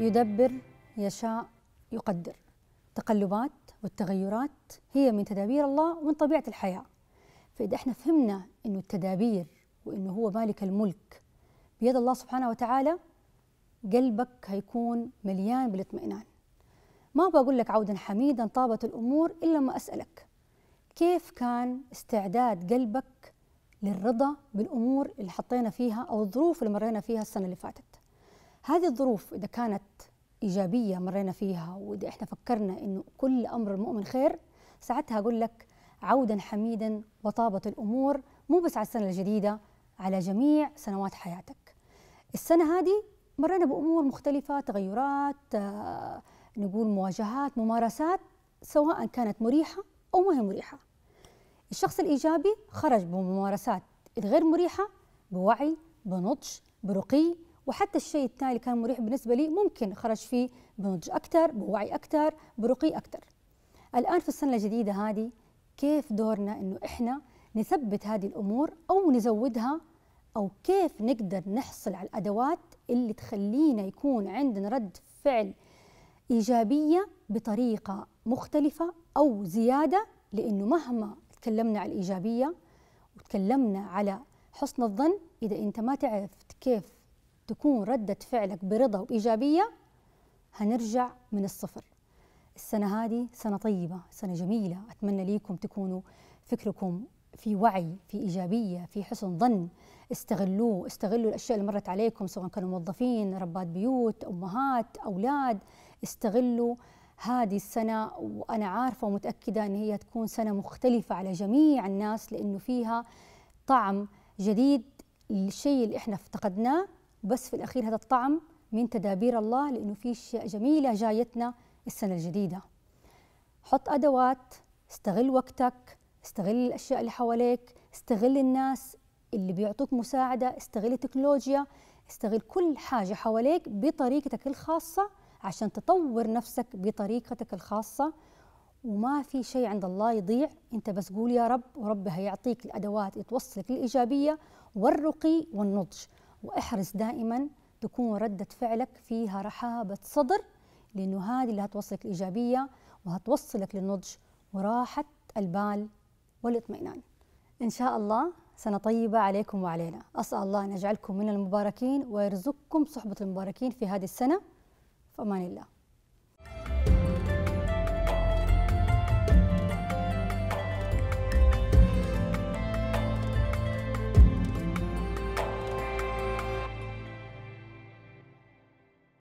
يدبر يشاء يقدر التقلبات والتغيرات هي من تدابير الله ومن طبيعة الحياة فإذا احنا فهمنا أنه التدابير وأنه هو مالك الملك بيد الله سبحانه وتعالى قلبك هيكون مليان بالاطمئنان ما بقول لك عودا حميدا طابت الأمور إلا ما أسألك كيف كان استعداد قلبك للرضا بالأمور اللي حطينا فيها أو الظروف اللي مرينا فيها السنة اللي فاتت هذه الظروف إذا كانت إيجابية مرينا فيها وإذا إحنا فكرنا إنه كل أمر المؤمن خير ساعتها أقول لك عودا حميدا وطابت الأمور مو بس على السنة الجديدة على جميع سنوات حياتك السنة هذه مرينا بأمور مختلفة تغيرات آه، نقول مواجهات ممارسات سواء كانت مريحة أو ما هي مريحة الشخص الإيجابي خرج بممارسات غير مريحة بوعي بنضج برقي وحتى الشيء الثاني اللي كان مريح بالنسبه لي ممكن خرج فيه بنضج اكثر بوعي اكثر برقي اكثر الان في السنه الجديده هذه كيف دورنا انه احنا نثبت هذه الامور او نزودها او كيف نقدر نحصل على الادوات اللي تخلينا يكون عندنا رد فعل ايجابيه بطريقه مختلفه او زياده لانه مهما تكلمنا على الايجابيه وتكلمنا على حسن الظن اذا انت ما تعرف كيف تكون ردة فعلك برضا وإيجابية هنرجع من الصفر السنة هذه سنة طيبة سنة جميلة أتمنى ليكم تكونوا فكركم في وعي في إيجابية في حسن ظن استغلوه استغلوا الأشياء اللي مرت عليكم سواء كانوا موظفين ربات بيوت أمهات أولاد استغلوا هذه السنة وأنا عارفة ومتأكدة أن هي تكون سنة مختلفة على جميع الناس لأنه فيها طعم جديد للشيء اللي إحنا افتقدناه وبس في الأخير هذا الطعم من تدابير الله لأنه في أشياء جميلة جايتنا السنة الجديدة حط أدوات استغل وقتك استغل الأشياء اللي حواليك استغل الناس اللي بيعطوك مساعدة استغل التكنولوجيا استغل كل حاجة حواليك بطريقتك الخاصة عشان تطور نفسك بطريقتك الخاصة وما في شيء عند الله يضيع انت بس قول يا رب ورب هيعطيك الادوات اللي توصلك للايجابيه والرقي والنضج واحرص دائما تكون ردة فعلك فيها رحابة صدر لأنه هذه اللي هتوصلك الإيجابية وهتوصلك للنضج وراحة البال والاطمئنان إن شاء الله سنة طيبة عليكم وعلينا أسأل الله أن يجعلكم من المباركين ويرزقكم صحبة المباركين في هذه السنة فأمان الله